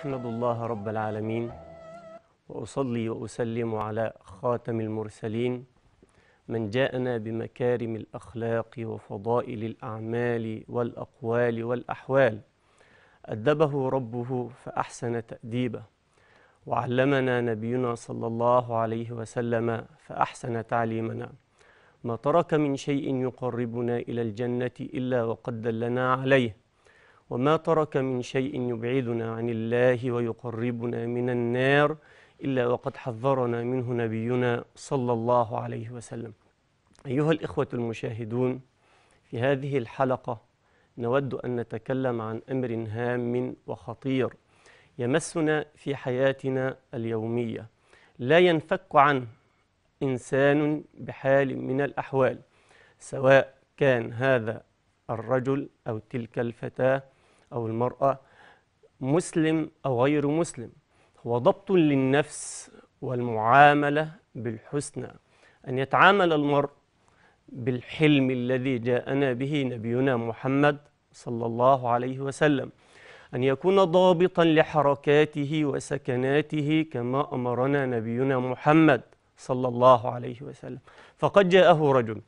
احمد الله رب العالمين واصلي واسلم على خاتم المرسلين من جاءنا بمكارم الاخلاق وفضائل الاعمال والاقوال والاحوال ادبه ربه فاحسن تاديبه وعلمنا نبينا صلى الله عليه وسلم فاحسن تعليمنا ما ترك من شيء يقربنا الى الجنه الا وقد دلنا عليه وما ترك من شيء يبعدنا عن الله ويقربنا من النار إلا وقد حذرنا منه نبينا صلى الله عليه وسلم أيها الإخوة المشاهدون في هذه الحلقة نود أن نتكلم عن أمر هام وخطير يمسنا في حياتنا اليومية لا ينفك عنه إنسان بحال من الأحوال سواء كان هذا الرجل أو تلك الفتاة أو المرأة مسلم أو غير مسلم هو ضبط للنفس والمعاملة بالحسنى أن يتعامل المرء بالحلم الذي جاءنا به نبينا محمد صلى الله عليه وسلم أن يكون ضابطا لحركاته وسكناته كما أمرنا نبينا محمد صلى الله عليه وسلم فقد جاءه رجل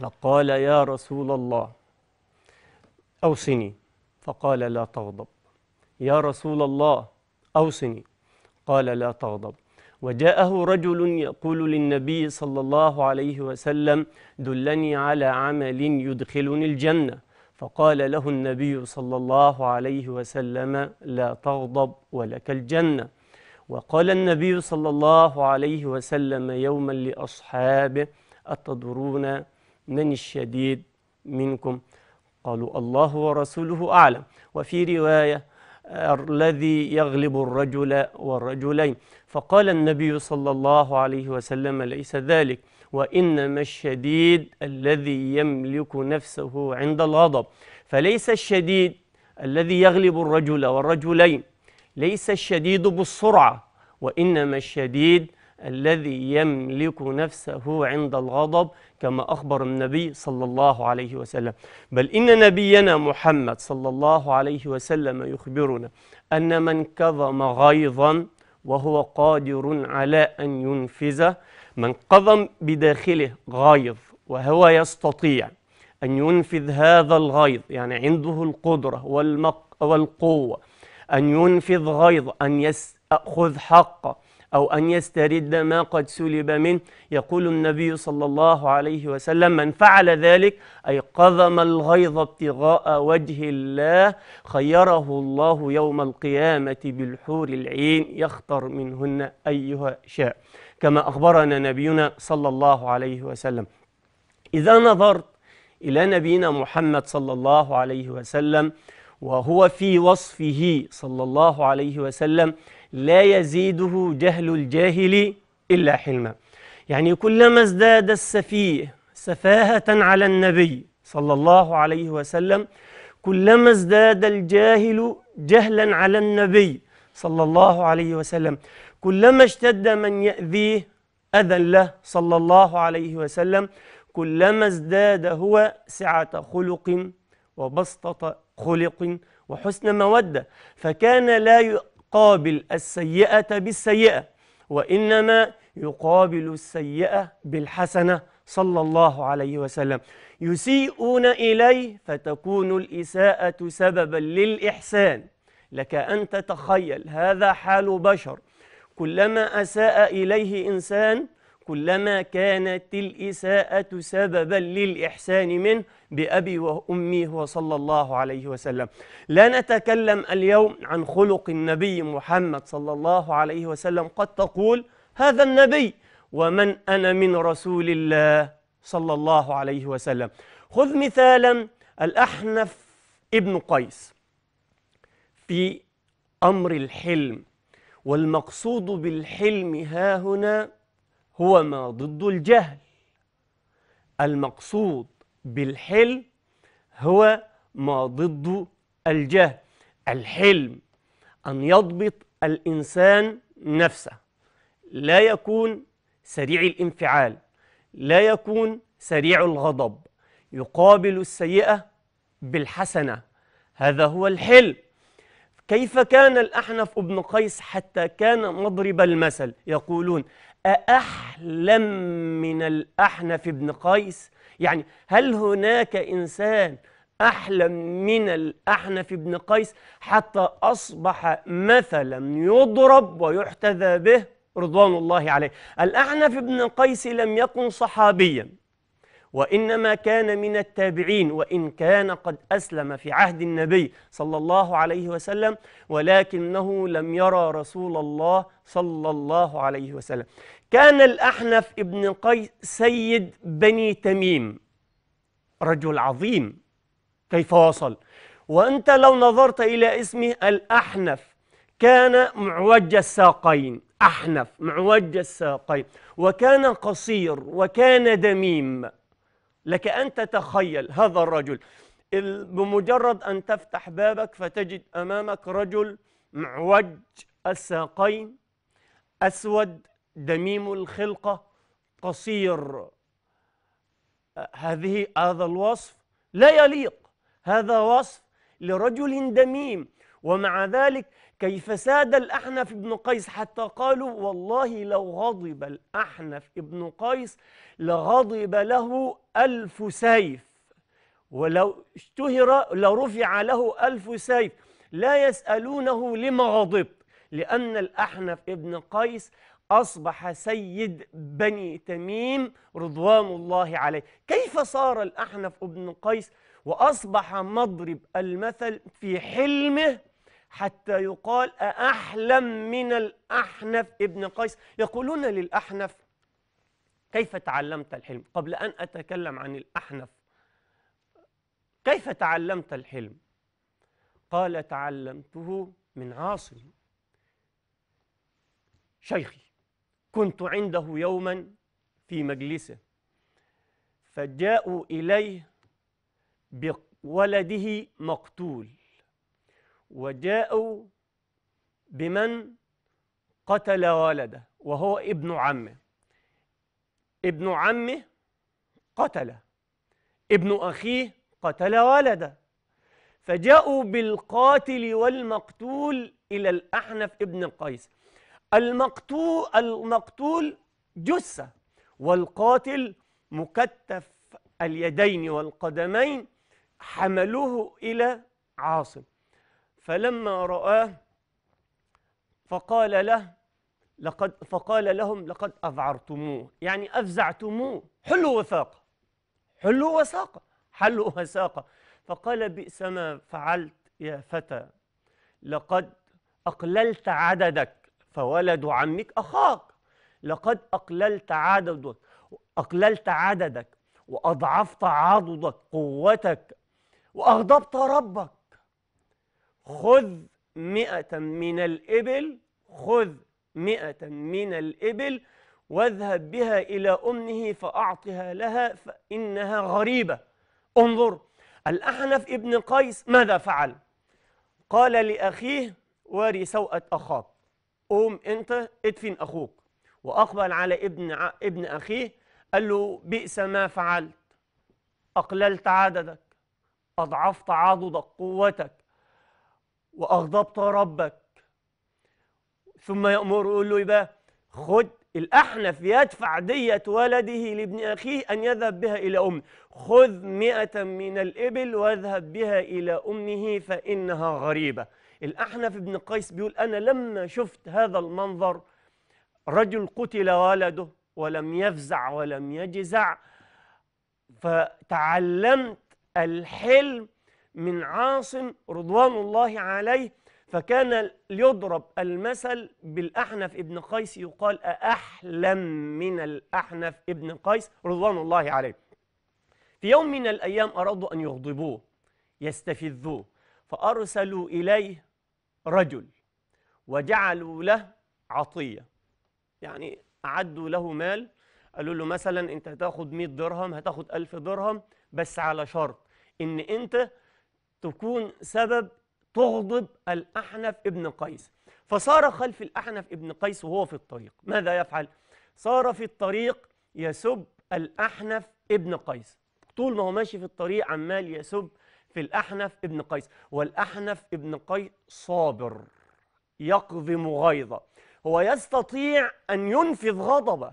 فقال يا رسول الله أوصني فقال لا تغضب يا رسول الله أوصني قال لا تغضب وجاءه رجل يقول للنبي صلى الله عليه وسلم دلني على عمل يدخلني الجنة فقال له النبي صلى الله عليه وسلم لا تغضب ولك الجنة وقال النبي صلى الله عليه وسلم يوما لأصحابه أتدرون من الشديد منكم قالوا الله ورسوله أعلم وفي رواية الذي يغلب الرجل والرجلين فقال النبي صلى الله عليه وسلم ليس ذلك وإنما الشديد الذي يملك نفسه عند الغضب فليس الشديد الذي يغلب الرجل والرجلين ليس الشديد بالسرعة وإنما الشديد الذي يملك نفسه عند الغضب كما أخبر النبي صلى الله عليه وسلم بل إن نبينا محمد صلى الله عليه وسلم يخبرنا أن من كظم غيظا وهو قادر على أن ينفذه من كظم بداخله غيظ وهو يستطيع أن ينفذ هذا الغيظ يعني عنده القدرة والمق والقوة أن ينفذ غيظ أن يأخذ حقه أو أن يسترد ما قد سلب منه يقول النبي صلى الله عليه وسلم من فعل ذلك أي قضم الغيظ ابتغاء وجه الله خيره الله يوم القيامة بالحور العين يختر منهن أيها شاء كما أخبرنا نبينا صلى الله عليه وسلم إذا نظرت إلى نبينا محمد صلى الله عليه وسلم وهو في وصفه صلى الله عليه وسلم لا يزيده جهل الجاهل إلا حلما يعني كلما ازداد السفيه سفاهة على النبي صلى الله عليه وسلم كلما ازداد الجاهل جهلا على النبي صلى الله عليه وسلم كلما اشتد من يأذيه أذى له صلى الله عليه وسلم كلما ازداد هو سعة خلق وبسطة خلق وحسن مودة فكان لا يقابل السيئة بالسيئة وإنما يقابل السيئة بالحسنة صلى الله عليه وسلم يسيئون إليه فتكون الإساءة سببا للإحسان لك أن تتخيل هذا حال بشر كلما أساء إليه إنسان كلما كانت الإساءة سببا للإحسان منه بأبي وأمي وصلى الله عليه وسلم لا نتكلم اليوم عن خلق النبي محمد صلى الله عليه وسلم قد تقول هذا النبي ومن أنا من رسول الله صلى الله عليه وسلم خذ مثالا الأحنف ابن قيس في أمر الحلم والمقصود بالحلم ها هنا هو ما ضد الجهل المقصود بالحلم هو ما ضد الجهل الحلم أن يضبط الإنسان نفسه لا يكون سريع الانفعال لا يكون سريع الغضب يقابل السيئة بالحسنة هذا هو الحلم كيف كان الأحنف ابن قيس حتى كان مضرب المثل يقولون أأحلم من الأحنف بن قيس يعني هل هناك إنسان أحلم من الأحنف بن قيس حتى أصبح مثلا يضرب ويحتذى به رضوان الله عليه الأحنف بن قيس لم يكن صحابيا وإنما كان من التابعين وإن كان قد أسلم في عهد النبي صلى الله عليه وسلم ولكنه لم يرى رسول الله صلى الله عليه وسلم كان الأحنف ابن قيس سيد بني تميم رجل عظيم كيف وصل وأنت لو نظرت إلى اسمه الأحنف كان معوج الساقين أحنف معوج الساقين وكان قصير وكان دميم لك أن تتخيل هذا الرجل بمجرد أن تفتح بابك فتجد أمامك رجل معوج الساقين أسود دميم الخلقة قصير هذه هذا الوصف لا يليق هذا وصف لرجل دميم ومع ذلك كيف ساد الأحنف بن قيس حتى قالوا والله لو غضب الأحنف بن قيس لغضب له ألف سيف ولو اشتهر لرفع له ألف سيف لا يسألونه لما غضبت لأن الأحنف ابن قيس أصبح سيد بني تميم رضوان الله عليه كيف صار الأحنف بن قيس وأصبح مضرب المثل في حلمه حتى يقال أأحلم من الأحنف ابن قيس يقولون للأحنف كيف تعلمت الحلم قبل أن أتكلم عن الأحنف كيف تعلمت الحلم قال تعلمته من عاصم شيخي كنت عنده يوما في مجلسه فجاءوا إليه بولده مقتول وجاءوا بمن قتل ولده وهو ابن عمه ابن عمه قتل ابن أخيه قتل ولده فجاءوا بالقاتل والمقتول إلى الأحنف ابن القيس المقتول المقتول جثة والقاتل مكتف اليدين والقدمين حملوه إلى عاصم فلما رآه فقال له لقد فقال لهم لقد أذعرتموه يعني أفزعتموه حلوا وثاقة حلوا وثاقة حلوا وثاقة فقال بئس ما فعلت يا فتى لقد أقللت عددك فولد عمك أخاك لقد أقللت عددك أقللت عددك وأضعفت عضدك قوتك وأغضبت ربك خذ مئة من الإبل خذ مئة من الإبل واذهب بها إلى أمه فأعطها لها فإنها غريبة انظر الأحنف ابن قيس ماذا فعل؟ قال لأخيه واري سوءة أخاك قوم انت ادفن اخوك واقبل على ابن ع... ابن اخيه قال له بئس ما فعلت اقللت عددك اضعفت عضدك قوتك واغضبت ربك ثم يامره يقول له يبقى خد الأحنف يدفع دية ولده لابن أخيه أن يذهب بها إلى أمه خذ مئة من الإبل واذهب بها إلى أمه فإنها غريبة الأحنف بن قيس بيقول أنا لما شفت هذا المنظر رجل قتل ولده ولم يفزع ولم يجزع فتعلمت الحلم من عاصم رضوان الله عليه فكان يضرب المثل بالأحنف ابن قيس يقال أأحلم من الأحنف ابن قيس رضوان الله عليه في يوم من الأيام أرادوا أن يغضبوه يستفزوه فأرسلوا إليه رجل وجعلوا له عطية يعني أعدوا له مال قالوا له مثلا أنت هتاخد 100 درهم هتاخد 1000 درهم بس على شرط إن أنت تكون سبب تغضب الأحنف ابن قيس فصار خلف الأحنف ابن قيس وهو في الطريق ماذا يفعل؟ صار في الطريق يسب الأحنف ابن قيس طول ما هو ماشي في الطريق عمال يسب في الأحنف ابن قيس والأحنف ابن قيس صابر يقضم غيظه هو يستطيع أن ينفذ غضبه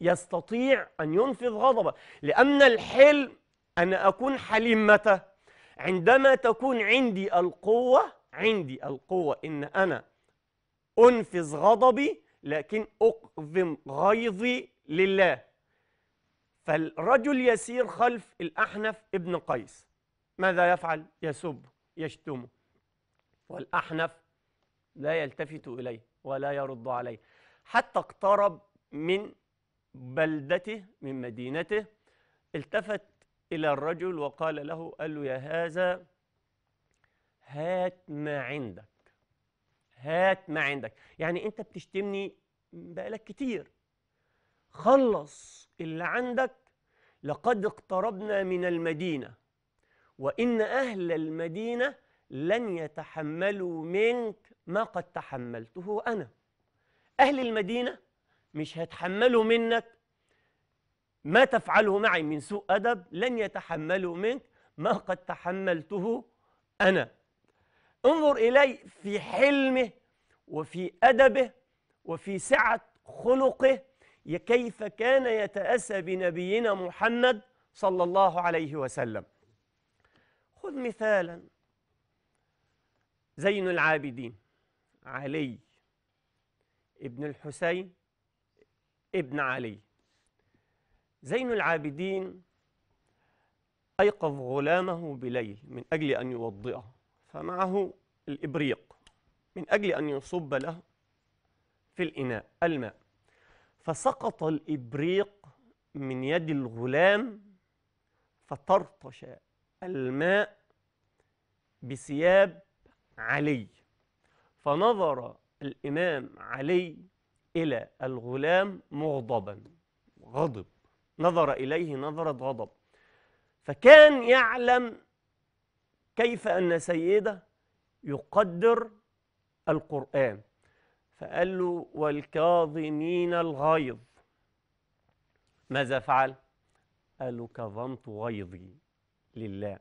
يستطيع أن ينفذ غضبه لأن الحلم أن أكون حليم متى؟ عندما تكون عندي القوة عندي القوة إن أنا أنفذ غضبي لكن أقضم غيظي لله فالرجل يسير خلف الأحنف ابن قيس ماذا يفعل؟ يسب يشتمه والأحنف لا يلتفت إليه ولا يرد عليه حتى اقترب من بلدته من مدينته التفت إلى الرجل وقال له قال له يا هذا هات ما عندك هات ما عندك يعني أنت بتشتمني بقالك كتير خلص اللي عندك لقد اقتربنا من المدينة وإن أهل المدينة لن يتحملوا منك ما قد تحملته أنا أهل المدينة مش هيتحملوا منك ما تفعله معي من سوء أدب لن يتحملوا منك ما قد تحملته أنا انظر إلي في حلمه وفي أدبه وفي سعة خلقه كيف كان يتأسى بنبينا محمد صلى الله عليه وسلم خذ مثالا زين العابدين علي ابن الحسين ابن علي زين العابدين أيقظ غلامه بليل من أجل أن يوضئه فمعه الإبريق من أجل أن يصب له في الإناء الماء فسقط الإبريق من يد الغلام فطرطش الماء بثياب علي فنظر الإمام علي إلى الغلام مغضبا غضب نظر إليه نظرة غضب فكان يعلم كيف أن سيده يقدر القرآن فقال له والكاظمين الغيظ ماذا فعل؟ قال له كظمت غيظي لله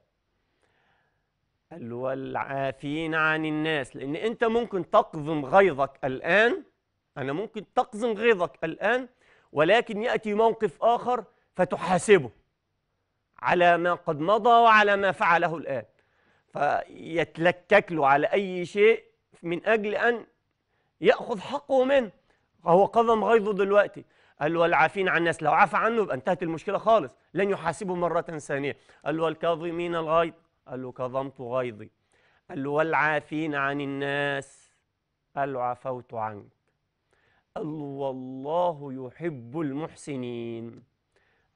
قال له والعافين عن الناس لأن أنت ممكن تقظم غيظك الآن أنا ممكن تقظم غيظك الآن ولكن يأتي موقف آخر فتحاسبه على ما قد مضى وعلى ما فعله الآن فيتلكك له على أي شيء من أجل أن يأخذ حقه منه هو قظم غيظه دلوقتي قال والعافين عن الناس لو عفى عنه يبقى انتهت المشكلة خالص لن يحاسبه مرة ثانية قال والكاظمين الغيظ قال له كظمت غيظي قال له والعافين عن الناس قال له عفوت عنك قال له والله يحب المحسنين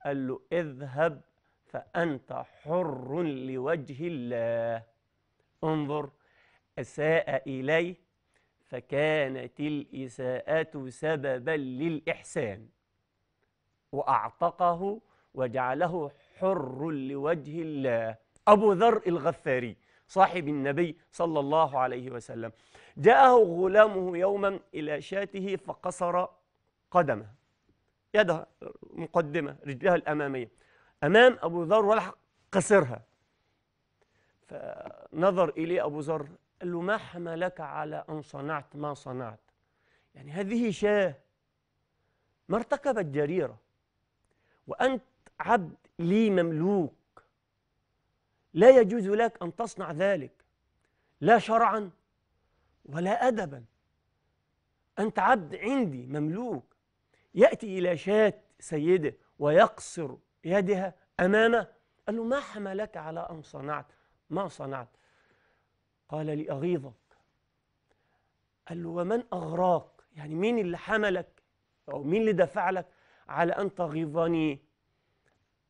قال له اذهب فأنت حر لوجه الله انظر أساء إليه فكانت الإساءة سببا للإحسان وأعتقه وجعله حر لوجه الله أبو ذر الغفاري صاحب النبي صلى الله عليه وسلم جاءه غلامه يوما إلى شاته فقصر قدمه يدها مقدمة رجلها الأمامية أمام أبو ذر ولحق قصرها فنظر إليه أبو ذر قال له ما حملك على أن صنعت ما صنعت يعني هذه شاه ما ارتكبت جريرة وأنت عبد لي مملوك لا يجوز لك أن تصنع ذلك لا شرعا ولا أدبا أنت عبد عندي مملوك يأتي إلى شاة سيده ويقصر يدها أمامه قال له ما حملك على أن صنعت ما صنعت قال لأغيظك قال له ومن أغراك يعني مين اللي حملك أو مين اللي دفع لك على أن تغيظني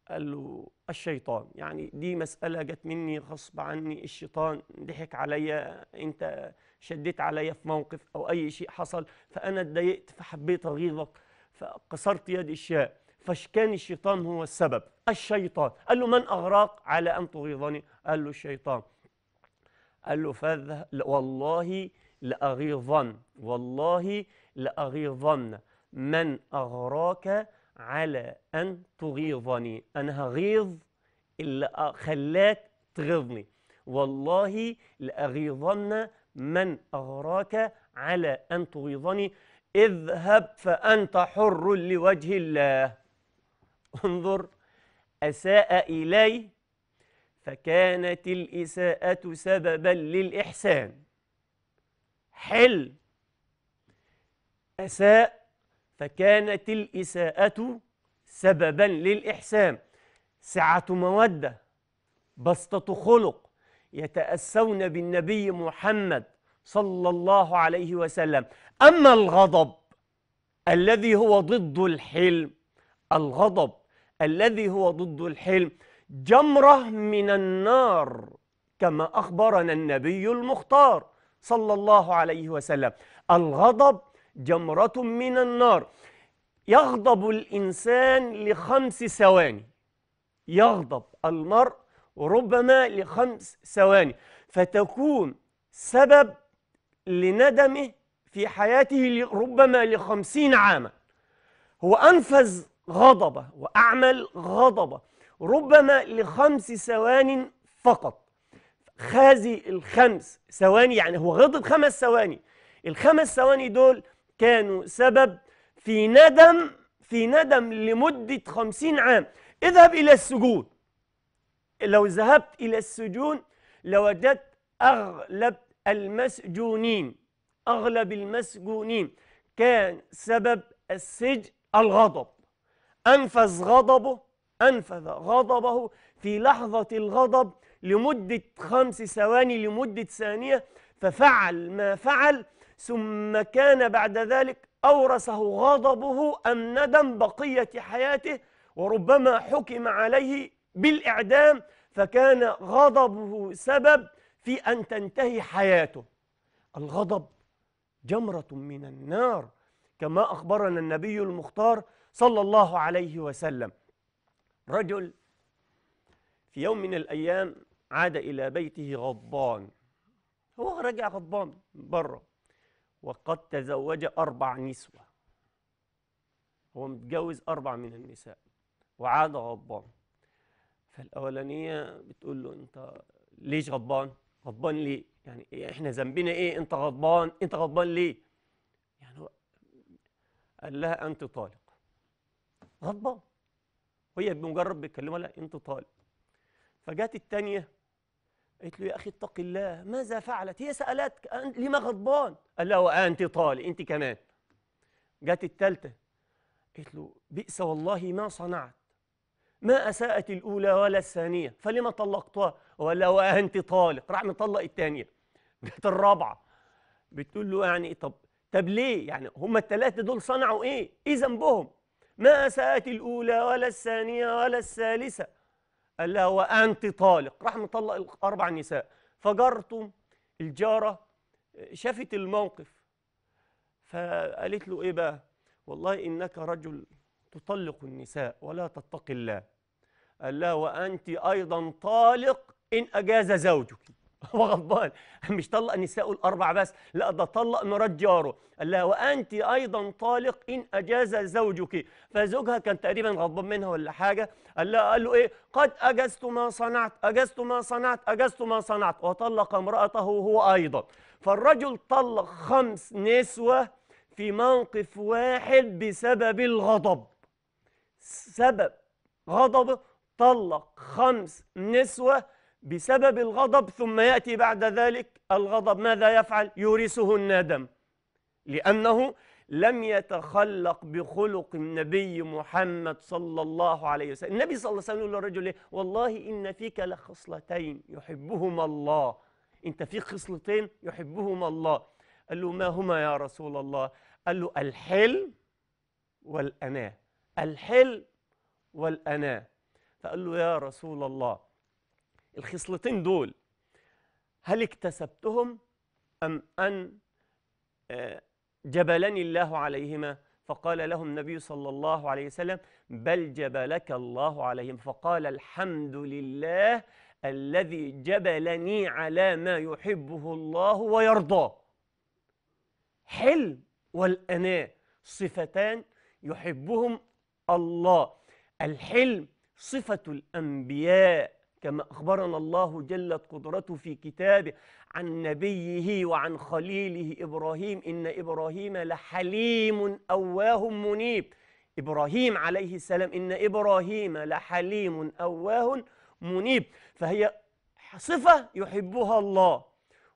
قال له الشيطان يعني دي مسألة جت مني غصب عني الشيطان ضحك عليا أنت شديت عليا في موقف أو أي شيء حصل فأنا اتضايقت فحبيت أغيظك فقصرت يد الشاء فكان الشيطان هو السبب الشيطان قال له من أغراق على أن تغيظني قال له الشيطان قال له فذ والله لأغيظن والله لأغيظن من أغراك على أن تغيظني أنا هغيظ اللي خلاك تغيظني والله لأغيظن من أغراك على أن تغيظني اذهب فأنت حر لوجه الله انظر أساء إلي فكانت الإساءة سببا للإحسان حل أساء فكانت الإساءة سببا للإحسان سعة مودة بسطة خلق يتأسون بالنبي محمد صلى الله عليه وسلم أما الغضب الذي هو ضد الحلم الغضب الذي هو ضد الحلم جمرة من النار كما أخبرنا النبي المختار صلى الله عليه وسلم الغضب جمرة من النار يغضب الإنسان لخمس ثواني يغضب المرء ربما لخمس ثواني فتكون سبب لندمه في حياته ربما لخمسين عاما هو أنفذ غضبه وأعمل غضبه ربما لخمس ثوان فقط هذه الخمس ثواني يعني هو غضب خمس ثواني الخمس ثواني دول كانوا سبب في ندم في ندم لمدة خمسين عام اذهب إلى السجون لو ذهبت إلى السجون لوجدت أغلب المسجونين أغلب المسجونين كان سبب السجن الغضب أنفذ غضبه أنفذ غضبه في لحظة الغضب لمدة خمس ثواني لمدة ثانية ففعل ما فعل ثم كان بعد ذلك أورثه غضبه أم ندم بقية حياته وربما حكم عليه بالإعدام فكان غضبه سبب في أن تنتهي حياته الغضب جمرة من النار كما أخبرنا النبي المختار صلى الله عليه وسلم رجل في يوم من الأيام عاد إلى بيته غضبان هو رجع غضبان بره وقد تزوج أربع نسوة هو متجوز أربع من النساء وعاد غضبان فالأولانية بتقول له أنت ليش غضبان؟ غضبان ليه؟ يعني إيه إحنا ذنبنا إيه؟ أنت غضبان؟ أنت غضبان ليه يعني احنا ذنبنا ايه انت غضبان انت غضبان ليه يعني هو قال لها أنت طالق غضبان وهي بمجرد بيتكلمها لا أنت طالق فجات الثانية قالت له يا أخي اتق الله ماذا فعلت هي سألتك لما غضبان قال لها وأنت طالق أنت كمان جت الثالثه قالت له بئس والله ما صنعت ما أساءت الأولى ولا الثانية فلما طلقتها ولا وأنت طالق راح مطلق الثانية جت الرابعة بتقول له يعني طب طب ليه يعني هم الثلاثة دول صنعوا إيه إيه ذنبهم ما أساءت الأولى ولا الثانية ولا الثالثة قال لها وأنت طالق راح مطلق الأربع نساء فجارته الجارة شافت الموقف فقالت له إيه بقى والله إنك رجل تطلق النساء ولا تتقي الله قال لها وأنت أيضا طالق إن أجاز زوجك هو غضبان مش طلق نساء الأربع بس لا ده طلق مرات جاره قال لها وأنت أيضا طالق إن أجاز زوجك فزوجها كان تقريبا غضبان منها ولا حاجة له قال له ايه قد اجزت ما صنعت اجزت ما صنعت اجزت ما صنعت وطلق امراته هو ايضا فالرجل طلق خمس نسوه في موقف واحد بسبب الغضب سبب غضب طلق خمس نسوة بسبب الغضب ثم يأتي بعد ذلك الغضب ماذا يفعل؟ يورثه الندم لأنه لم يتخلق بخلق النبي محمد صلى الله عليه وسلم النبي صلى الله عليه وسلم يقول للرجل إيه؟ والله إن فيك لخصلتين يحبهما الله أنت في خصلتين يحبهما الله قال له ما هما يا رسول الله قال له الحلم والأناة الحلم والأناة فقال له يا رسول الله الخصلتين دول هل اكتسبتهم أم أن آه، جبلني الله عليهما فقال لهم النبي صلى الله عليه وسلم بل جبلك الله عليهم فقال الحمد لله الذي جبلني على ما يحبه الله ويرضاه حلم والأناة صفتان يحبهم الله الحلم صفة الأنبياء كما أخبرنا الله جلت قدرته في كتابه عن نبيه وعن خليله إبراهيم إن إبراهيم لحليم أواه منيب إبراهيم عليه السلام إن إبراهيم لحليم أواه منيب فهي صفة يحبها الله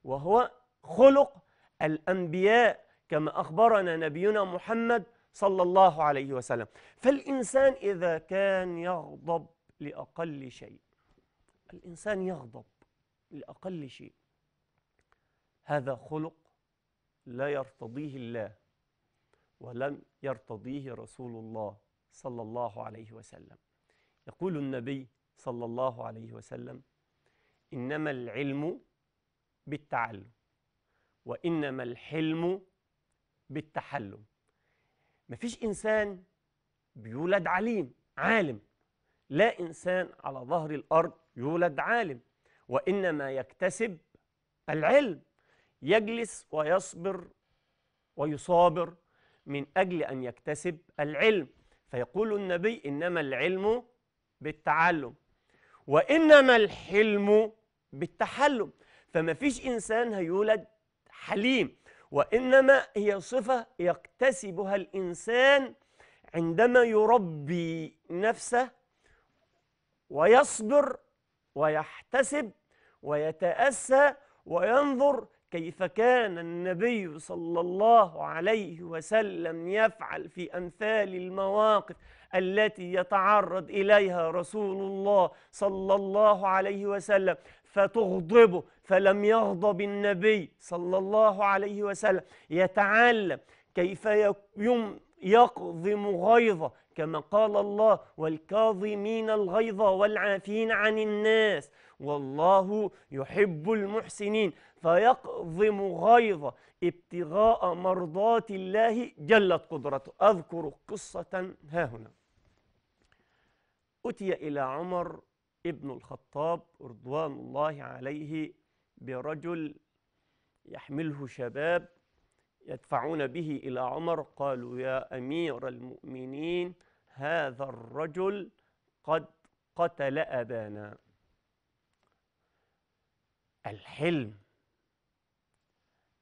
وهو خلق الأنبياء كما أخبرنا نبينا محمد صلى الله عليه وسلم فالإنسان إذا كان يغضب لأقل شيء الإنسان يغضب لأقل شيء هذا خلق لا يرتضيه الله ولم يرتضيه رسول الله صلى الله عليه وسلم يقول النبي صلى الله عليه وسلم إنما العلم بالتعلم وإنما الحلم بالتحلم مفيش إنسان بيولد عليم عالم لا إنسان على ظهر الأرض يولد عالم وإنما يكتسب العلم يجلس ويصبر ويصابر من أجل أن يكتسب العلم فيقول النبي إنما العلم بالتعلم وإنما الحلم بالتحلم فما فيش إنسان هيولد حليم وإنما هي صفة يكتسبها الإنسان عندما يربي نفسه ويصبر ويحتسب ويتأسى وينظر كيف كان النبي صلى الله عليه وسلم يفعل في أمثال المواقف التي يتعرض إليها رسول الله صلى الله عليه وسلم فتغضبه فلم يغضب النبي صلى الله عليه وسلم يتعلم كيف يقضم غيظه كما قال الله والكاظمين الغيظ والعافين عن الناس والله يحب المحسنين فيقضم غيظه ابتغاء مرضات الله جلت قدرته أذكر قصة ها هنا أتي إلى عمر ابن الخطاب رضوان الله عليه برجل يحمله شباب يدفعون به إلى عمر قالوا يا أمير المؤمنين هذا الرجل قد قتل أبانا الحلم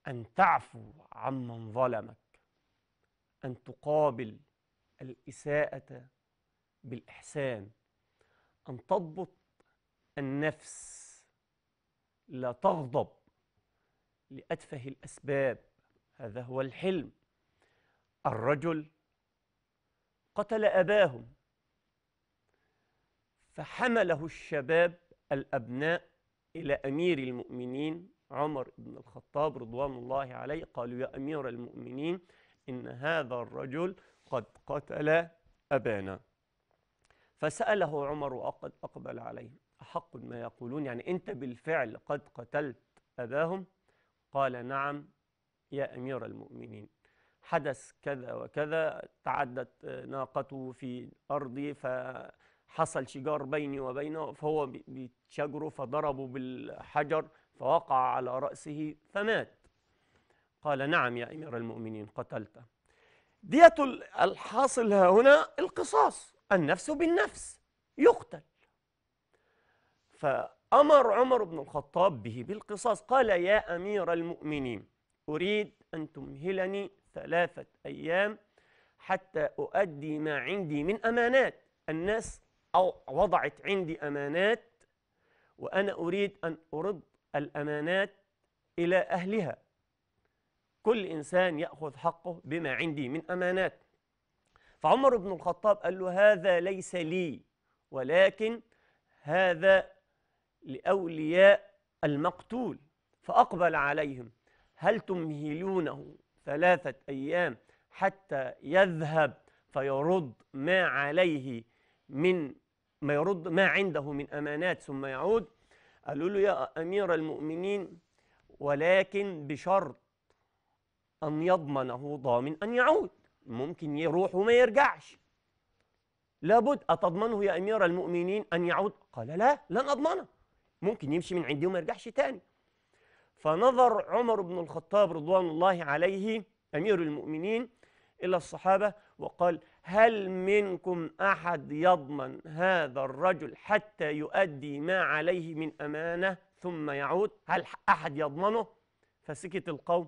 أن تعفو عمن ظلمك أن تقابل الإساءة بالإحسان أن تضبط النفس لا تغضب لأتفه الأسباب هذا هو الحلم الرجل قتل أباهم فحمله الشباب الأبناء إلى أمير المؤمنين عمر بن الخطاب رضوان الله عليه قالوا يا أمير المؤمنين إن هذا الرجل قد قتل أبانا فسأله عمر وقد أقبل عليه أحق ما يقولون يعني أنت بالفعل قد قتلت أباهم قال نعم يا أمير المؤمنين حدث كذا وكذا تعدت آه، ناقته في أرضي فحصل شجار بيني وبينه فهو بيتشجره فضربه بالحجر فوقع على رأسه فمات قال نعم يا أمير المؤمنين قتلته دية الحاصل هنا القصاص النفس بالنفس يقتل فأمر عمر بن الخطاب به بالقصاص قال يا أمير المؤمنين أريد أن تمهلني ثلاثة أيام حتى أؤدي ما عندي من أمانات الناس أو وضعت عندي أمانات وأنا أريد أن أرد الأمانات إلى أهلها كل إنسان يأخذ حقه بما عندي من أمانات فعمر بن الخطاب قال له هذا ليس لي ولكن هذا لأولياء المقتول فأقبل عليهم هل تمهلونه ثلاثة أيام حتى يذهب فيرد ما عليه من ما يرد ما عنده من أمانات ثم يعود قالوا له يا أمير المؤمنين ولكن بشرط أن يضمنه ضامن أن يعود ممكن يروح وما يرجعش لابد أتضمنه يا أمير المؤمنين أن يعود قال لا لن أضمنه ممكن يمشي من عندي وما يرجعش تاني فنظر عمر بن الخطاب رضوان الله عليه أمير المؤمنين إلى الصحابة وقال هل منكم أحد يضمن هذا الرجل حتى يؤدي ما عليه من أمانة ثم يعود هل أحد يضمنه فسكت القوم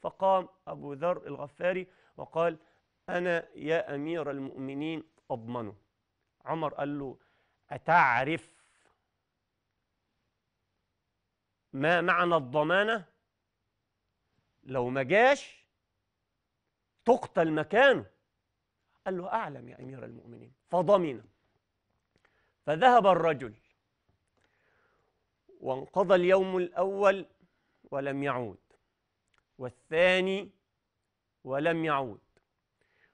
فقام أبو ذر الغفاري وقال أنا يا أمير المؤمنين أضمنه عمر قال له أتعرف ما معنى الضمانة لو ما جاش تقتل مكانه قال له أعلم يا أمير المؤمنين فضمن فذهب الرجل وانقضى اليوم الأول ولم يعود والثاني ولم يعود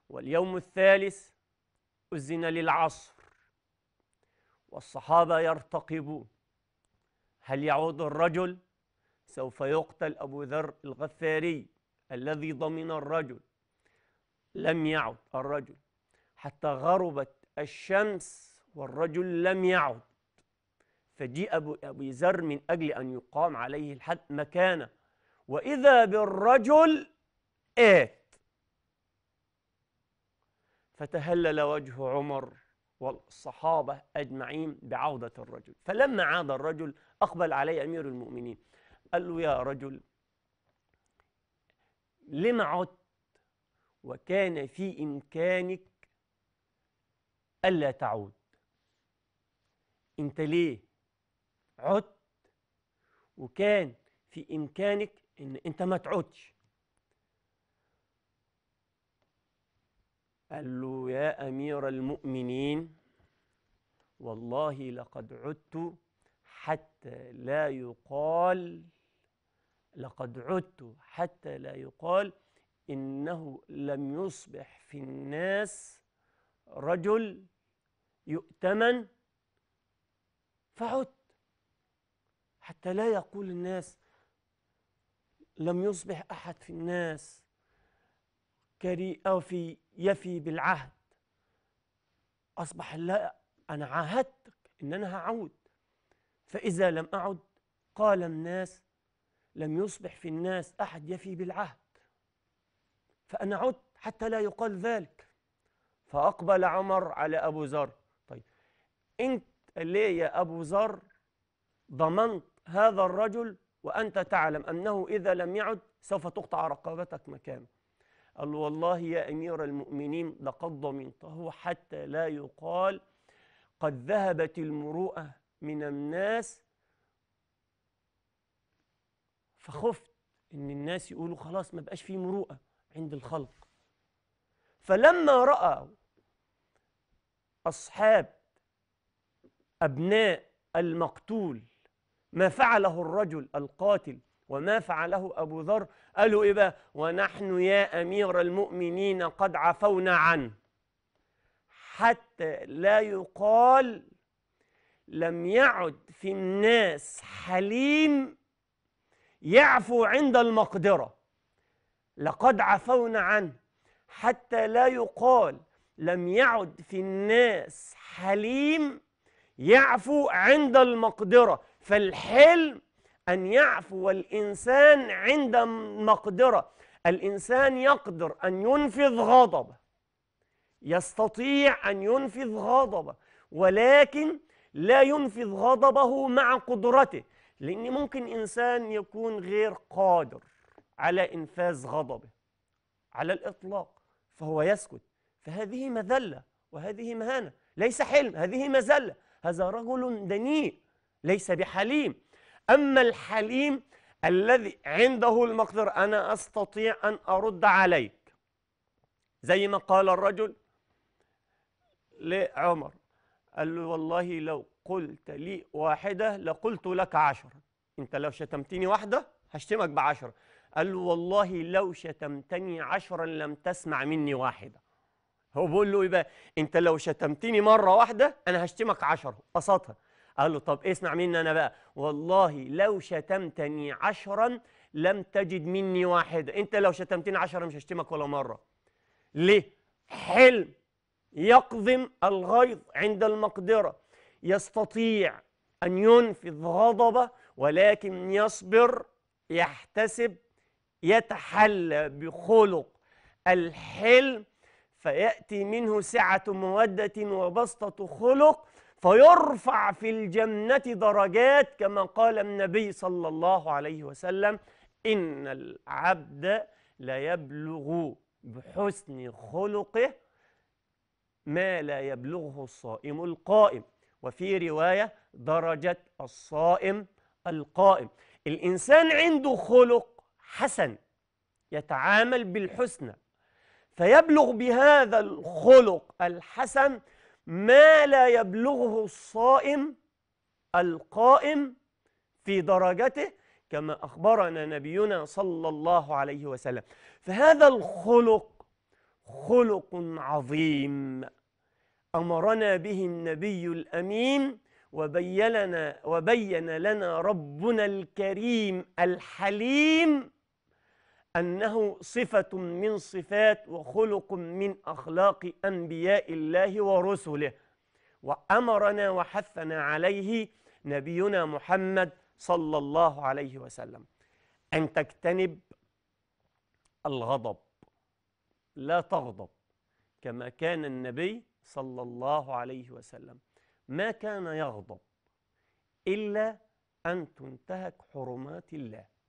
واليوم الثالث أزن للعصر والصحابة يرتقبون هل يعود الرجل سوف يقتل أبو ذر الغفاري الذي ضمن الرجل لم يعد الرجل حتى غربت الشمس والرجل لم يعد فجيء أبو أبي ذر من أجل أن يقام عليه الحد مكانه وإذا بالرجل آت إيه؟ فتهلل وجه عمر والصحابة أجمعين بعودة الرجل فلما عاد الرجل أقبل عليه أمير المؤمنين قال له يا رجل لما عدت وكان في إمكانك ألا تعود أنت ليه عدت وكان في إمكانك أن أنت ما تعودش قال له يا أمير المؤمنين والله لقد عدت حتى لا يقال لقد عدت حتى لا يقال إنه لم يصبح في الناس رجل يؤتمن فعدت حتى لا يقول الناس لم يصبح أحد في الناس كري أو في يفي بالعهد أصبح لا أنا عاهدتك إن أنا هعود فإذا لم أعد قال الناس لم يصبح في الناس أحد يفي بالعهد فأنا عدت حتى لا يقال ذلك فأقبل عمر على أبو ذر طيب أنت ليه يا أبو ذر ضمنت هذا الرجل وأنت تعلم أنه إذا لم يعد سوف تقطع رقبتك مكانه قال له والله يا أمير المؤمنين لقد ضمنته حتى لا يقال قد ذهبت المروءة من الناس فخفت إن الناس يقولوا خلاص ما بقاش في مروءة عند الخلق فلما رأوا أصحاب أبناء المقتول ما فعله الرجل القاتل وما فعله أبو ذر قالوا إيه بقى ونحن يا أمير المؤمنين قد عفونا عنه حتى لا يقال لم يعد في الناس حليم يعفو عند المقدرة لقد عفونا عنه حتى لا يقال لم يعد في الناس حليم يعفو عند المقدرة فالحلم أن يعفو الإنسان عند مقدرة الإنسان يقدر أن ينفذ غضبه يستطيع أن ينفذ غضبه ولكن لا ينفذ غضبه مع قدرته لأن ممكن إنسان يكون غير قادر على إنفاذ غضبه على الإطلاق فهو يسكت فهذه مذلة وهذه مهانة ليس حلم هذه مذلة هذا رجل دنيء ليس بحليم أما الحليم الذي عنده المقدرة أنا أستطيع أن أرد عليك زي ما قال الرجل لعمر قال له والله لو قلت لي واحدة لقلت لك عشرة أنت لو شتمتني واحدة هشتمك بعشرة قال له والله لو شتمتني عشرا لم تسمع مني واحدة هو بيقول له يبقى إيه أنت لو شتمتني مرة واحدة أنا هشتمك عشرة قصتها قال له طب اسمع مني أنا بقى والله لو شتمتني عشرا لم تجد مني واحدة أنت لو شتمتني عشرة مش هشتمك ولا مرة ليه؟ حلم يقضم الغيظ عند المقدرة يستطيع أن ينفذ غضبه ولكن يصبر يحتسب يتحلى بخلق الحلم فيأتي منه سعة مودة وبسطة خلق فيرفع في الجنة درجات كما قال النبي صلى الله عليه وسلم إن العبد لا يبلغ بحسن خلقه ما لا يبلغه الصائم القائم وفي رواية درجة الصائم القائم الإنسان عنده خلق حسن يتعامل بالحسنى فيبلغ بهذا الخلق الحسن ما لا يبلغه الصائم القائم في درجته كما أخبرنا نبينا صلى الله عليه وسلم فهذا الخلق خلق عظيم أمرنا به النبي الأمين وبين لنا, وبين لنا ربنا الكريم الحليم أنه صفة من صفات وخلق من أخلاق أنبياء الله ورسله وأمرنا وحثنا عليه نبينا محمد صلى الله عليه وسلم أن تجتنب الغضب لا تغضب كما كان النبي صلى الله عليه وسلم ما كان يغضب إلا أن تنتهك حرمات الله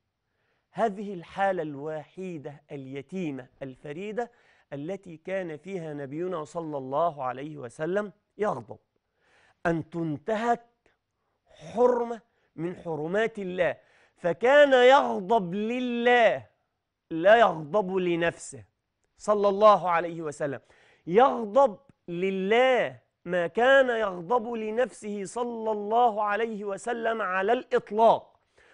هذه الحالة الوحيدة اليتيمة الفريدة التي كان فيها نبينا صلى الله عليه وسلم يغضب أن تنتهك حرمة من حرمات الله فكان يغضب لله لا يغضب لنفسه صلى الله عليه وسلم يغضب لله ما كان يغضب لنفسه صلى الله عليه وسلم على الإطلاق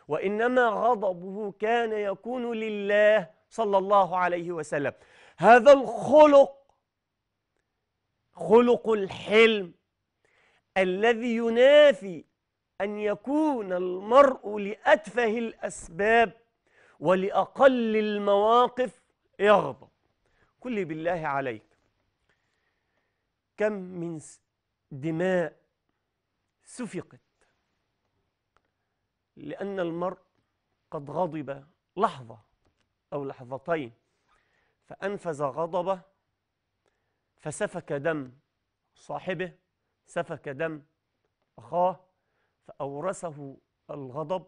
وإنما غضبه كان يكون لله صلى الله عليه وسلم هذا الخلق خلق الحلم الذي ينافي أن يكون المرء لأتفه الأسباب ولأقل المواقف يغضب كل بالله عليك كم من دماء سفقت لأن المرء قد غضب لحظة أو لحظتين فأنفذ غضبه فسفك دم صاحبه سفك دم أخاه فأورثه الغضب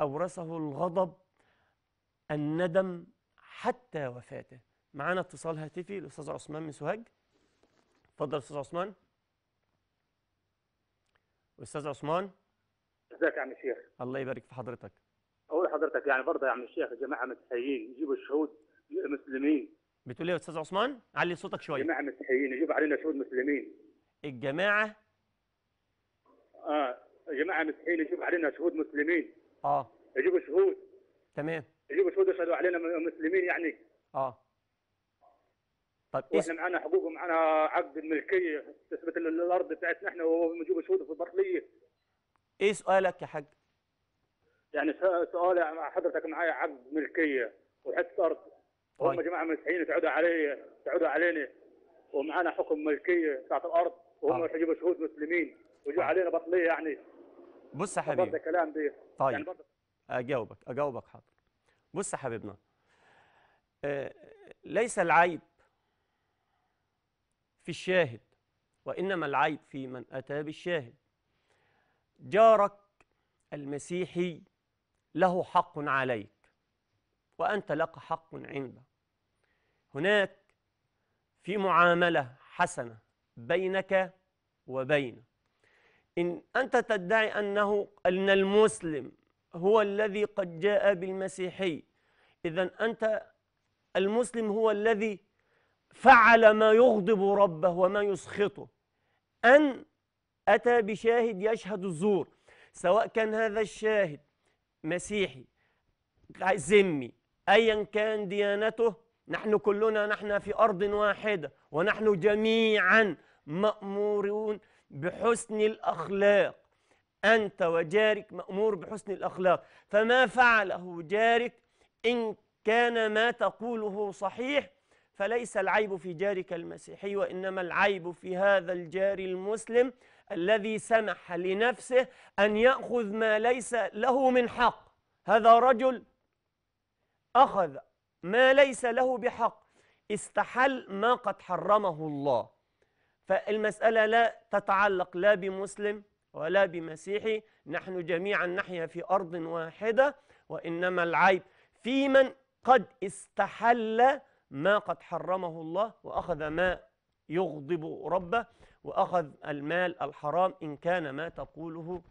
أورثه الغضب الندم حتى وفاته معانا اتصال هاتفي الأستاذ عثمان من سوهاج اتفضل أستاذ عثمان أستاذ عثمان ازيك يا عم الشيخ الله يبارك في حضرتك اقول لحضرتك يعني برضه يا عم الشيخ الجماعه متحيين يجيبوا الشهود مسلمين بتقول ايه يا استاذ عثمان علي صوتك شويه الجماعه متحيين يجيبوا علينا شهود مسلمين الجماعه اه جماعه متحيين يجيبوا علينا شهود مسلمين اه يجيبوا شهود تمام يجيبوا شهود يشهدوا علينا مسلمين يعني اه طب احنا معانا حقوق ومعانا عقد الملكيه تثبت الارض بتاعتنا احنا ونجيب شهود في البطليه ايه سؤالك يا حاج يعني سؤالي مع حضرتك معايا عقد ملكيه وحته ارض هم جماعه مسيحيين تعودوا علي تعودوا علينا ومعانا حكم ملكيه بتاعت الارض وهم آه. يجيبوا شهود مسلمين ويجوا آه. علينا بطليه يعني بص يا حبيبي برضه كلام دي طيب يعني برضه اجاوبك اجاوبك حاضر بص يا حبيبنا آه ليس العيب في الشاهد وانما العيب في من اتى بالشاهد جارك المسيحي له حق عليك وأنت لك حق عنده هناك في معاملة حسنة بينك وبينه إن أنت تدعي أنه أن المسلم هو الذي قد جاء بالمسيحي إذا أنت المسلم هو الذي فعل ما يغضب ربه وما يسخطه أن أتى بشاهد يشهد الزور سواء كان هذا الشاهد مسيحي ذمي أيا كان ديانته نحن كلنا نحن في أرض واحدة ونحن جميعا مأمورون بحسن الأخلاق أنت وجارك مأمور بحسن الأخلاق فما فعله جارك إن كان ما تقوله صحيح فليس العيب في جارك المسيحي وإنما العيب في هذا الجار المسلم الذي سمح لنفسه أن يأخذ ما ليس له من حق هذا رجل أخذ ما ليس له بحق استحل ما قد حرمه الله فالمسألة لا تتعلق لا بمسلم ولا بمسيحي نحن جميعا نحيا في أرض واحدة وإنما العيب في من قد استحل ما قد حرمه الله وأخذ ما يغضب ربه وأخذ المال الحرام إن كان ما تقوله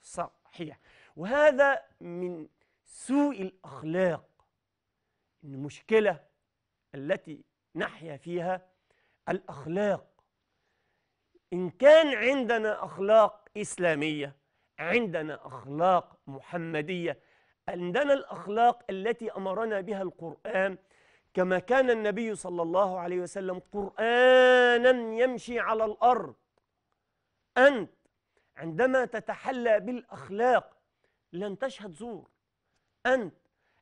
صحيح وهذا من سوء الأخلاق المشكلة التي نحيا فيها الأخلاق إن كان عندنا أخلاق إسلامية عندنا أخلاق محمدية عندنا الأخلاق التي أمرنا بها القرآن كما كان النبي صلى الله عليه وسلم قرآنا يمشي على الأرض أنت عندما تتحلى بالأخلاق لن تشهد زور أنت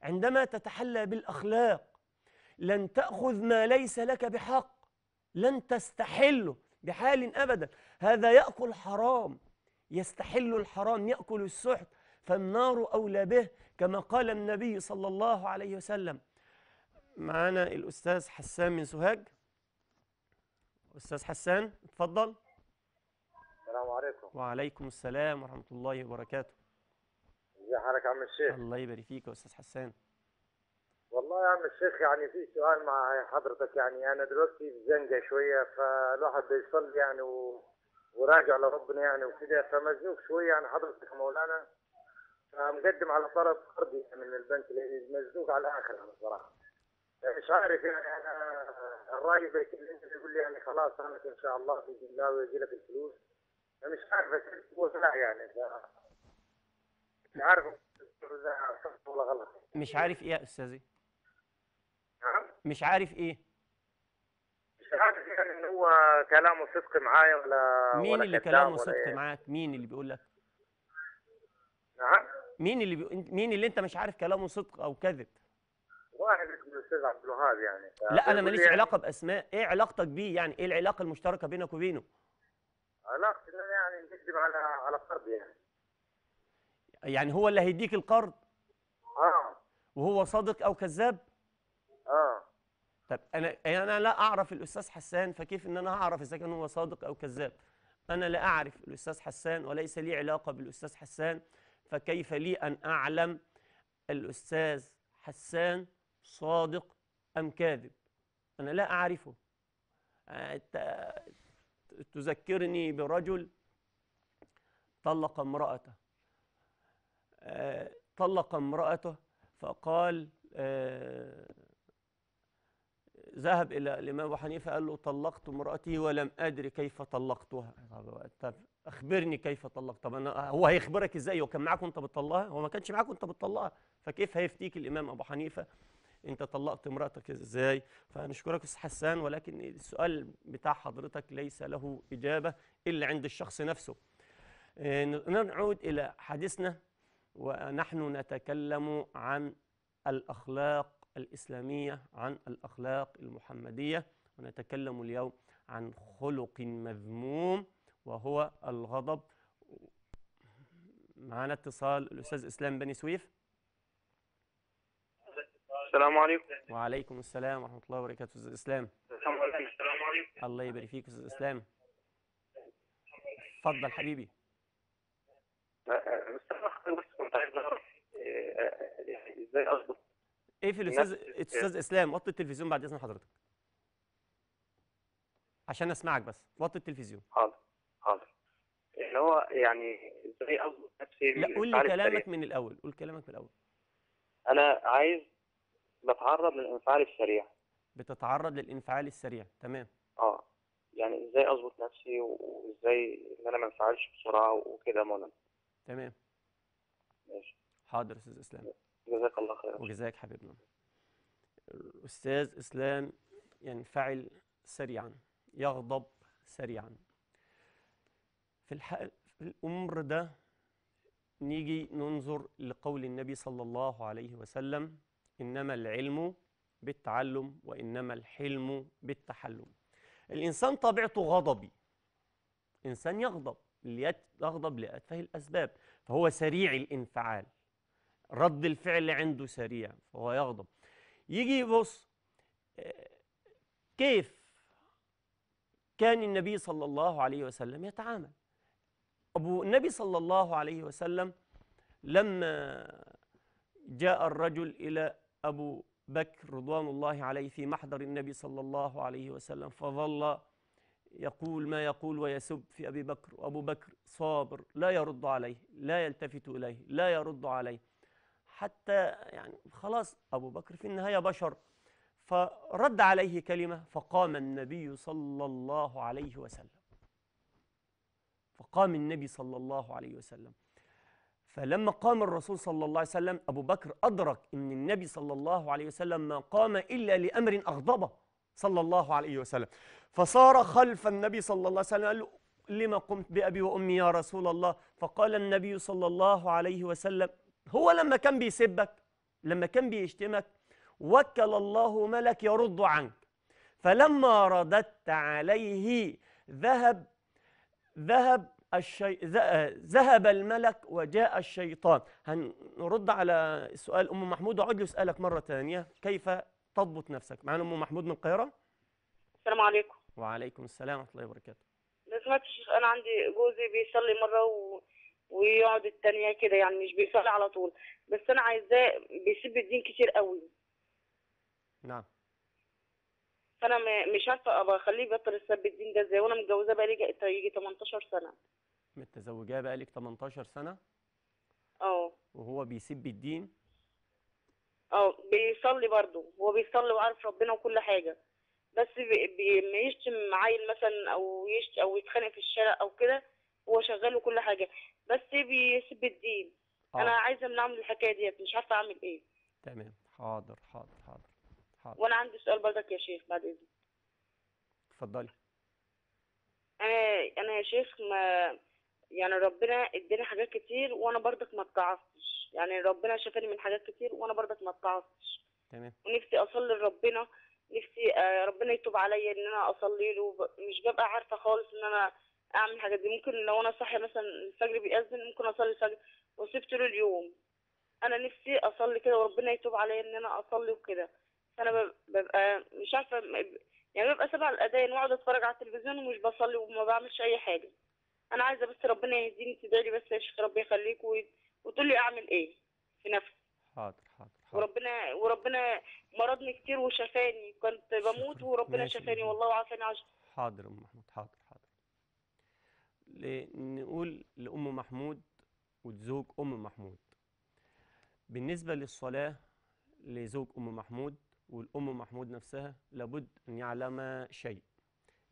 عندما تتحلى بالأخلاق لن تأخذ ما ليس لك بحق لن تستحله بحال أبدا هذا يأكل حرام يستحل الحرام يأكل السحت فالنار أولى به كما قال النبي صلى الله عليه وسلم معانا الأستاذ حسان من سوهاج أستاذ حسان اتفضل السلام عليكم وعليكم السلام ورحمة الله وبركاته ازي حضرتك يا عم الشيخ الله يبارك فيك يا أستاذ حسان والله يا عم الشيخ يعني في سؤال مع حضرتك يعني أنا دلوقتي في زنقة شوية فالواحد بيصلي يعني و... وراجع لربنا يعني وكده فمزنوق شوية يعني حضرتك مولانا فمقدم على طلب قرضي من البنك مزنوق على الآخر أنا صراحة إيه، مش عارف يعني انا الراجل بيكلمني بيقول لي يعني خلاص انا ان شاء الله باذن الله ويجي لك الفلوس انا مش عارف هو لا يعني مش عارف صح ولا غلط مش عارف ايه يا استاذي؟ نعم مش عارف ايه؟ مش عارف يعني ان هو كلامه صدق معايا ولا مين ولا اللي كلامه صدق إيه؟ معاك؟ مين اللي بيقول لك؟ نعم مين اللي بي... مين اللي انت مش عارف كلامه صدق او كذب؟ واحد اسمه الاستاذ عبد الوهاب يعني لا انا ماليش يعني... علاقه باسماء ايه علاقتك بيه يعني ايه العلاقه المشتركه بينك وبينه علاقتي انا يعني نكذب على على قرض يعني يعني هو اللي هيديك القرض اه وهو صادق او كذاب اه طب انا انا لا اعرف الاستاذ حسان فكيف ان انا اعرف اذا كان هو صادق او كذاب انا لا اعرف الاستاذ حسان وليس لي علاقه بالاستاذ حسان فكيف لي ان اعلم الاستاذ حسان صادق أم كاذب أنا لا أعرفه آه، تذكرني برجل طلق امرأته آه، طلق امرأته فقال آه، ذهب إلى الإمام أبو حنيفة قال له طلقت امرأتي ولم أدري كيف طلقتها طب أخبرني كيف طلقت طب أنا هو هيخبرك إزاي هو كان معاك وأنت بتطلقها هو ما كانش معاك وأنت بتطلقها فكيف هيفتيك الإمام أبو حنيفة انت طلقت امراتك ازاي فنشكرك استاذ حسان ولكن السؤال بتاع حضرتك ليس له اجابه الا عند الشخص نفسه نعود الى حديثنا ونحن نتكلم عن الاخلاق الاسلاميه عن الاخلاق المحمديه ونتكلم اليوم عن خلق مذموم وهو الغضب معنا اتصال الاستاذ اسلام بني سويف السلام عليكم وعليكم السلام ورحمه الله وبركاته استاذ اسلام السلام عليكم الله يبارك فيك استاذ اسلام اتفضل حبيبي إيه، ازاي اقفل استاذ استاذ اسلام وطي التلفزيون بعد اذن حضرتك عشان اسمعك بس وطي التلفزيون حاضر حاضر اللي يعني هو يعني ازاي اظبط نفسي لا قول لي كلامك من الاول قول كلامك من الاول انا عايز بتعرض للانفعال السريع بتتعرض للانفعال السريع تمام اه يعني ازاي اظبط نفسي وازاي ان انا ما انفعلش بسرعه وكده منى تمام ماشي حاضر استاذ اسلام جزاك الله خير وجزاك حبيبنا الاستاذ اسلام ينفعل سريعا يغضب سريعا في الحق في الامر ده نيجي ننظر لقول النبي صلى الله عليه وسلم إنما العلم بالتعلم وإنما الحلم بالتحلم الإنسان طبيعته غضبي إنسان يغضب يغضب لأتفه الأسباب فهو سريع الانفعال رد الفعل عنده سريع فهو يغضب يجي يبص آه، كيف كان النبي صلى الله عليه وسلم يتعامل أبو النبي صلى الله عليه وسلم لما جاء الرجل إلى أبو بكر رضوان الله عليه في محضر النبي صلى الله عليه وسلم فظل يقول ما يقول ويسب في أبي بكر وأبو بكر صابر لا يرد عليه لا يلتفت إليه لا يرد عليه حتى يعني خلاص أبو بكر في النهاية بشر فرد عليه كلمة فقام النبي صلى الله عليه وسلم فقام النبي صلى الله عليه وسلم فلما قام الرسول صلى الله عليه وسلم أبو بكر أدرك أن النبي صلى الله عليه وسلم ما قام إلا لأمر أغضبه صلى الله عليه وسلم فصار خلف النبي صلى الله عليه وسلم قال له لما قمت بأبي وأمي يا رسول الله فقال النبي صلى الله عليه وسلم هو لما كان بيسبك لما كان بيشتمك وكل الله ملك يرد عنك فلما رددت عليه ذهب ذهب الشي... ذهب الملك وجاء الشيطان هنرد على سؤال أم محمود وعد له مرة ثانية كيف تضبط نفسك معنا أم محمود من القاهرة السلام عليكم وعليكم السلام ورحمة الله وبركاته لو سمعت الشيخ أنا عندي جوزي بيصلي مرة و... ويقعد التانية كده يعني مش بيصلي على طول بس أنا عايزاه بيسيب الدين كتير قوي نعم فانا مش عارفه ابقى اخليه يبطل السب الدين ده ازاي وانا متجوزاه بقالي يجي 18 سنه متزوجاه بقالك 18 سنه اه وهو بيسب الدين اه بيصلي برضه هو بيصلي وعارف ربنا وكل حاجه بس ما يشتم عيل مثلا او يشت او يتخانق في الشارع او كده هو شغال وكل حاجه بس بيسب الدين أوه. انا آه. عايزه من اعمل الحكايه ديت مش عارفه اعمل ايه تمام حاضر حاضر حاضر حاضر. وانا عندي سؤال برضك يا شيخ بعد اذنك اتفضلي انا انا يا شيخ ما يعني ربنا اداني حاجات كتير وانا برضك ما اتعظتش يعني ربنا شفاني من حاجات كتير وانا برضك ما اتعظتش تمام ونفسي اصلي لربنا نفسي آه، ربنا يتوب عليا ان انا اصلي له مش ببقى عارفه خالص ان انا اعمل حاجات دي ممكن لو انا صاحيه مثلا الفجر بيأذن ممكن اصلي الفجر وسبت له اليوم انا نفسي اصلي كده وربنا يتوب عليا ان انا اصلي وكده فانا ببقى مش عارفه يعني ببقى سبع الاذان واقعد اتفرج على التلفزيون ومش بصلي وما بعملش اي حاجه انا عايزه بس ربنا يهديني تدعي لي بس يا شيخ ربي يخليك وتقول لي اعمل ايه في نفسي حاضر حاضر حاضر وربنا وربنا مرضني كتير وشفاني كنت بموت وربنا شفاني والله وعافاني عشان حاضر ام محمود حاضر حاضر نقول لام محمود وتزوج ام محمود بالنسبه للصلاه لزوج ام محمود والأم محمود نفسها لابد أن يعلم شيء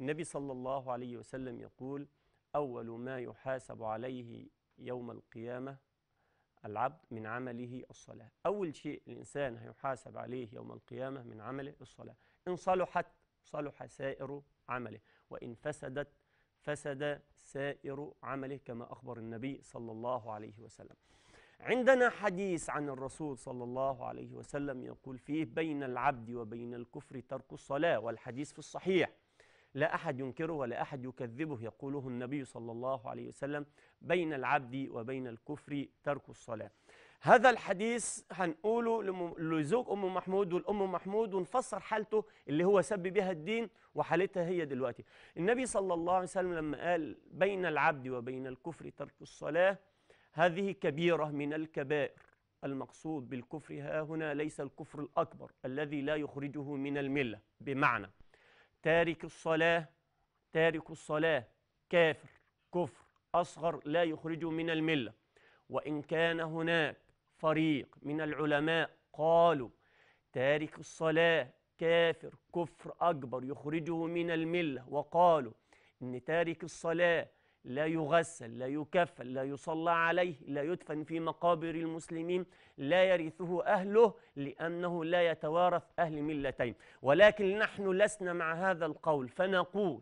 النبي صلى الله عليه وسلم يقول أول ما يحاسب عليه يوم القيامة العبد من عمله الصلاة أول شيء الإنسان هيحاسب عليه يوم القيامة من عمله الصلاة إن صلحت صلح سائر عمله وإن فسدت فسد سائر عمله كما أخبر النبي صلى الله عليه وسلم عندنا حديث عن الرسول صلى الله عليه وسلم يقول فيه بين العبد وبين الكفر ترك الصلاة والحديث في الصحيح لا أحد ينكره ولا أحد يكذبه يقوله النبي صلى الله عليه وسلم بين العبد وبين الكفر ترك الصلاة هذا الحديث هنقوله لزوج أم محمود والأم محمود ونفسر حالته اللي هو سب بها الدين وحالتها هي دلوقتي النبي صلى الله عليه وسلم لما قال بين العبد وبين الكفر ترك الصلاة هذه كبيرة من الكبائر المقصود بالكفر ها هنا ليس الكفر الأكبر الذي لا يخرجه من الملة بمعنى تارك الصلاة تارك الصلاة كافر كفر أصغر لا يخرجه من الملة وإن كان هناك فريق من العلماء قالوا تارك الصلاة كافر كفر أكبر يخرجه من الملة وقالوا إن تارك الصلاة لا يغسل لا يكفل لا يصلى عليه لا يدفن في مقابر المسلمين لا يرثه أهله لأنه لا يتوارث أهل ملتين ولكن نحن لسنا مع هذا القول فنقول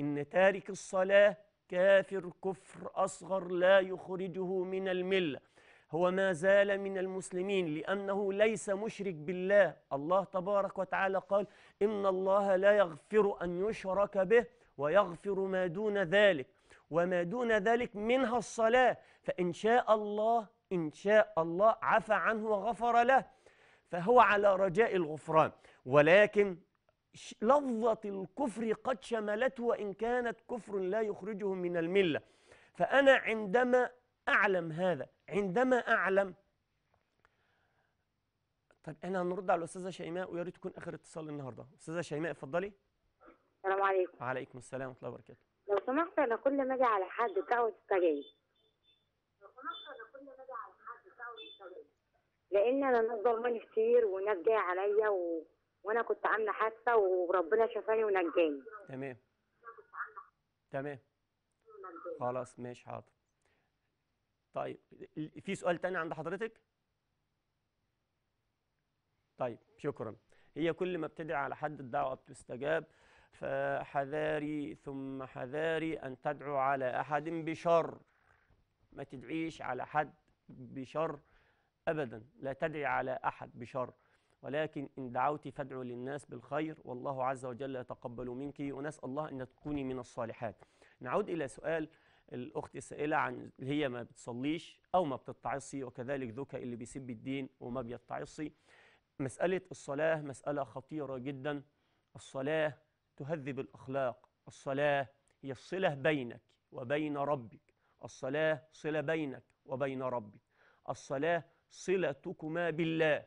إن تارك الصلاة كافر كفر أصغر لا يخرجه من الملة هو ما زال من المسلمين لأنه ليس مشرك بالله الله تبارك وتعالى قال إن الله لا يغفر أن يشرك به ويغفر ما دون ذلك وما دون ذلك منها الصلاة فإن شاء الله إن شاء الله عفى عنه وغفر له فهو على رجاء الغفران ولكن لفظة الكفر قد شملته وإن كانت كفر لا يخرجه من الملة فأنا عندما أعلم هذا عندما أعلم طيب احنا هنرد على الاستاذه شيماء ويا ريت تكون اخر اتصال النهارده استاذه شيماء اتفضلي السلام عليكم وعليكم السلام ورحمه الله وبركاته لو سمحت انا كل ما اجي على حد دعوه السجاير لو سمحت انا كل ما اجي على حد بتاعه السجاير لان انا ناس ظلماني كتير وناس جايه عليا و... وانا كنت عامله حادثه وربنا شفاني ونجاني تمام تمام خلاص ماشي حاضر طيب في سؤال تاني عند حضرتك طيب شكرا هي كل ما بتدعي على حد الدعوه بتستجاب فحذاري ثم حذاري أن تدعو على أحد بشر ما تدعيش على حد بشر أبدا لا تدعي على أحد بشر ولكن إن دعوت فادعوا للناس بالخير والله عز وجل يتقبل منك ونسأل الله أن تكوني من الصالحات نعود إلى سؤال الأخت السائلة عن هي ما بتصليش أو ما بتتعصي وكذلك ذوك اللي بيسب الدين وما بيتعصي مسألة الصلاة مسألة خطيرة جدا الصلاة تهذب الأخلاق الصلاة هي الصلة بينك وبين ربك الصلاة صلة بينك وبين ربك الصلاة صلتكما بالله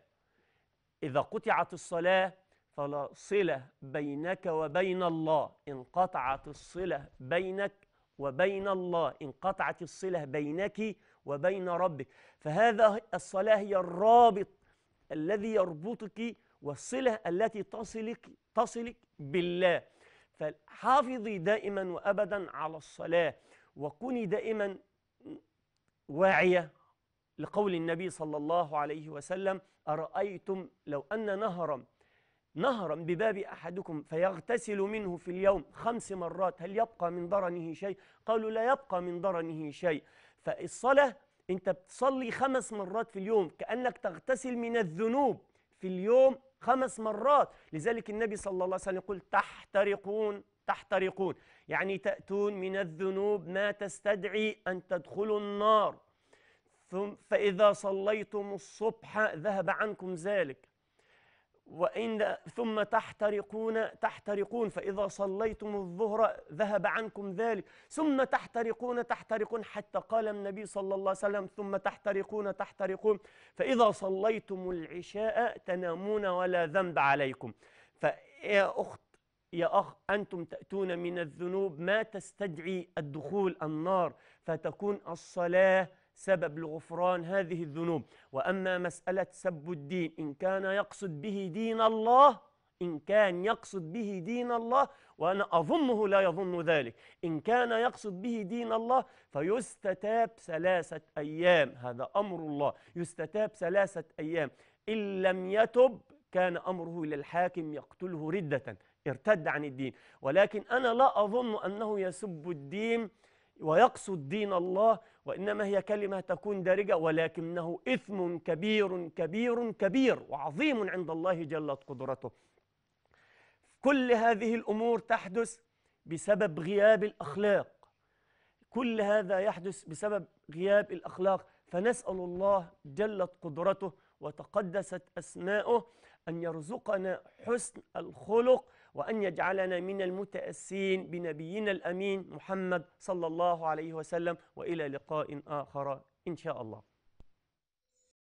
إذا قطعت الصلاة فلا صلة بينك وبين الله انقطعت الصلة بينك وبين الله انقطعت الصلة بينك وبين ربك فهذا الصلاة هي الرابط الذي يربطك والصلة التي تصلك تصلك بالله فحافظي دائما وأبدا على الصلاة وكوني دائما واعية لقول النبي صلى الله عليه وسلم أرأيتم لو أن نهرا نهرا بباب أحدكم فيغتسل منه في اليوم خمس مرات هل يبقى من ضرنه شيء؟ قالوا لا يبقى من ضرنه شيء فالصلاة أنت بتصلي خمس مرات في اليوم كأنك تغتسل من الذنوب في اليوم خمس مرات لذلك النبي صلى الله عليه وسلم يقول تحترقون تحترقون يعني تأتون من الذنوب ما تستدعي أن تدخلوا النار ثم فإذا صليتم الصبح ذهب عنكم ذلك وإن ثم تحترقون تحترقون فإذا صليتم الظهر ذهب عنكم ذلك ثم تحترقون تحترقون حتى قال النبي صلى الله عليه وسلم ثم تحترقون تحترقون فإذا صليتم العشاء تنامون ولا ذنب عليكم فيا أخت يا أخ أنتم تأتون من الذنوب ما تستدعي الدخول النار فتكون الصلاة سبب لغفران هذه الذنوب وأما مسألة سب الدين إن كان يقصد به دين الله إن كان يقصد به دين الله وأنا أظنه لا يظن ذلك إن كان يقصد به دين الله فيستتاب ثلاثة أيام هذا أمر الله يستتاب ثلاثة أيام إن لم يتب كان أمره للحاكم يقتله ردة ارتد عن الدين ولكن أنا لا أظن أنه يسب الدين ويقصد دين الله وإنما هي كلمة تكون دارجة ولكنه إثم كبير كبير كبير وعظيم عند الله جلت قدرته كل هذه الأمور تحدث بسبب غياب الأخلاق كل هذا يحدث بسبب غياب الأخلاق فنسأل الله جلت قدرته وتقدست أسماؤه أن يرزقنا حسن الخلق وأن يجعلنا من المتأسين بنبينا الأمين محمد صلى الله عليه وسلم وإلى لقاء آخر إن شاء الله